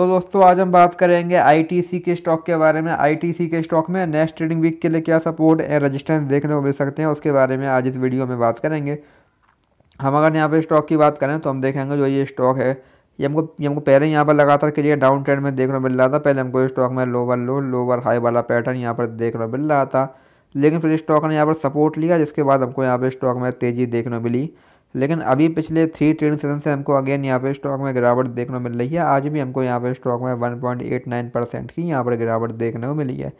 तो दोस्तों आज हम बात करेंगे आईटीसी के स्टॉक के बारे में आईटीसी के स्टॉक में नेक्स्ट ट्रेडिंग वीक के लिए क्या सपोर्ट एंड रेजिस्टेंस देखने को मिल सकते हैं उसके बारे में आज इस वीडियो में बात करेंगे हम अगर यहाँ पे स्टॉक की बात करें तो हम देखेंगे जो ये स्टॉक है ये हमको ये हमको पहले यहाँ पर लगातार के लिए डाउन ट्रेंड में देखने को मिल रहा था पहले हमको स्टॉक में लोअर लो लोअर हाई वाला पैटर्न यहाँ पर देखने को मिल रहा था लेकिन फिर स्टॉक ने यहाँ पर सपोर्ट लिया जिसके बाद हमको यहाँ पर स्टॉक में तेज़ी देखने को मिली लेकिन अभी पिछले थ्री ट्रेडिंग सेशन से हमको अगेन यहाँ पे स्टॉक में गिरावट देखने को मिल रही है आज भी हमको यहाँ पे स्टॉक में 1.89 परसेंट की यहाँ पर गिरावट देखने को मिली है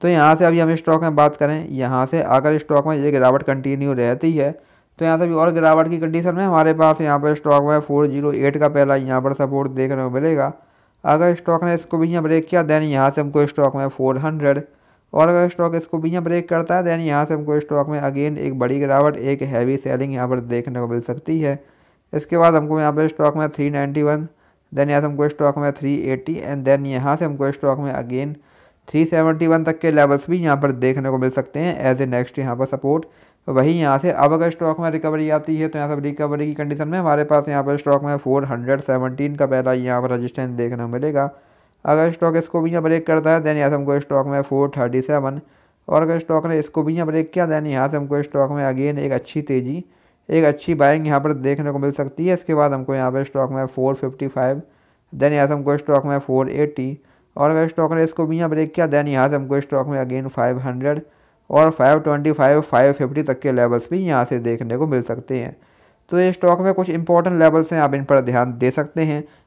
तो यहाँ से अभी हम स्टॉक में बात करें यहाँ से अगर स्टॉक में ये गिरावट कंटिन्यू रहती है तो यहाँ से भी और गिरावट की कंडीशन में हमारे पास यहाँ पर स्टॉक में फोर जीरो एट का पहला यहाँ पर सपोर्ट देखने को मिलेगा अगर स्टॉक ने इसको भी यहाँ ब्रेक किया देन यहाँ से हमको स्टॉक में फोर हंड्रेड और अगर स्टॉक इसको भी यहाँ ब्रेक करता है दैन यहाँ से हमको स्टॉक में अगेन एक बड़ी गिरावट एक हैवी सेलिंग यहाँ पर देखने को मिल सकती है इसके बाद हमको यहाँ पर स्टॉक में थ्री नाइन्टी वन दैन यहाँ से हमको स्टॉक में थ्री एटी एंड देन यहाँ से हमको स्टॉक में अगेन थ्री सेवेंटी वन तक के लेवल्स भी यहाँ पर देखने को मिल सकते हैं एज ए नेक्स्ट यहाँ पर सपोर्ट वहीं यहाँ से अब अगर स्टॉक में रिकवरी आती है तो यहाँ से रिकवरी की कंडीशन में हमारे पास यहाँ पर स्टॉक में फोर हंड्रेड सेवनटीन का पहला यहाँ पर रजिस्टेंस देखने को मिलेगा अगर स्टॉक इसको भी यहाँ ब्रेक करता है देन यहाँ से हमको स्टॉक में फोर थर्टी सेवन और अगर स्टॉक ने इसको भी यहाँ ब्रेक किया देन यहाँ से हमको स्टॉक में अगेन एक अच्छी तेज़ी एक अच्छी बाइंग यहाँ पर देखने को मिल सकती है इसके बाद हमको यहाँ पर स्टॉक में फोर फिफ्टी फाइव देन यहाँ से हमको स्टॉक में फोर एटी और अगर स्टॉक ने इसको भी यहाँ ब्रेक किया देन यहाँ से हमको स्टॉक में अगेन फाइव हंड्रेड और five twenty five five fifty तक के लेवल्स भी यहाँ से देखने को मिल सकते हैं तो ये स्टॉक में कुछ इंपॉर्टेंट लेवल्स हैं आप इन पर ध्यान दे सकते हैं